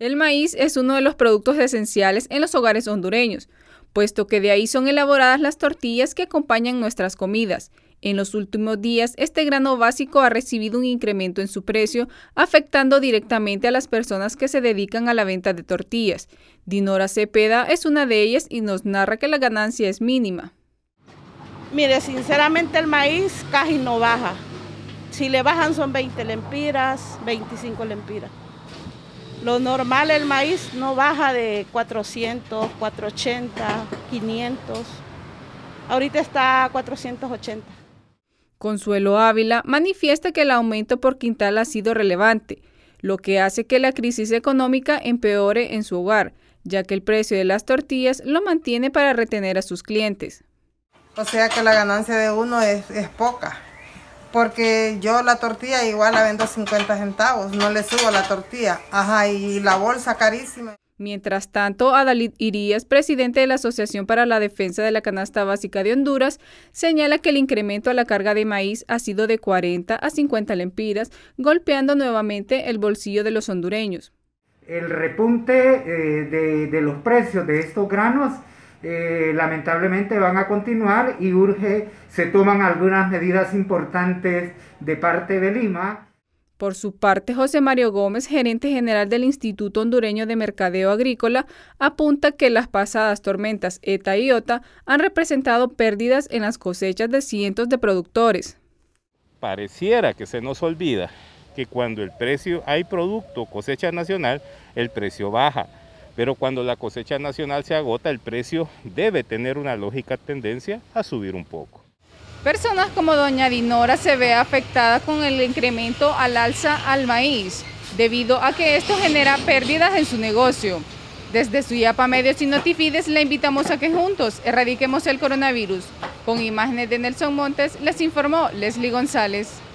El maíz es uno de los productos esenciales en los hogares hondureños, puesto que de ahí son elaboradas las tortillas que acompañan nuestras comidas. En los últimos días, este grano básico ha recibido un incremento en su precio, afectando directamente a las personas que se dedican a la venta de tortillas. Dinora Cepeda es una de ellas y nos narra que la ganancia es mínima. Mire, sinceramente el maíz casi no baja. Si le bajan son 20 lempiras, 25 lempiras. Lo normal, el maíz no baja de 400, 480, 500. Ahorita está a 480. Consuelo Ávila manifiesta que el aumento por quintal ha sido relevante, lo que hace que la crisis económica empeore en su hogar, ya que el precio de las tortillas lo mantiene para retener a sus clientes. O sea que la ganancia de uno es, es poca porque yo la tortilla igual la vendo 50 centavos, no le subo la tortilla. Ajá, y la bolsa carísima. Mientras tanto, Adalid Irías, presidente de la Asociación para la Defensa de la Canasta Básica de Honduras, señala que el incremento a la carga de maíz ha sido de 40 a 50 lempiras, golpeando nuevamente el bolsillo de los hondureños. El repunte eh, de los precios de estos granos eh, lamentablemente van a continuar y urge, se toman algunas medidas importantes de parte de Lima. Por su parte, José Mario Gómez, gerente general del Instituto Hondureño de Mercadeo Agrícola, apunta que las pasadas tormentas ETA y Ota han representado pérdidas en las cosechas de cientos de productores. Pareciera que se nos olvida que cuando el precio hay producto, cosecha nacional, el precio baja pero cuando la cosecha nacional se agota, el precio debe tener una lógica tendencia a subir un poco. Personas como doña Dinora se ve afectada con el incremento al alza al maíz, debido a que esto genera pérdidas en su negocio. Desde Suyapa Medios y Notifides la invitamos a que juntos erradiquemos el coronavirus. Con imágenes de Nelson Montes les informó Leslie González.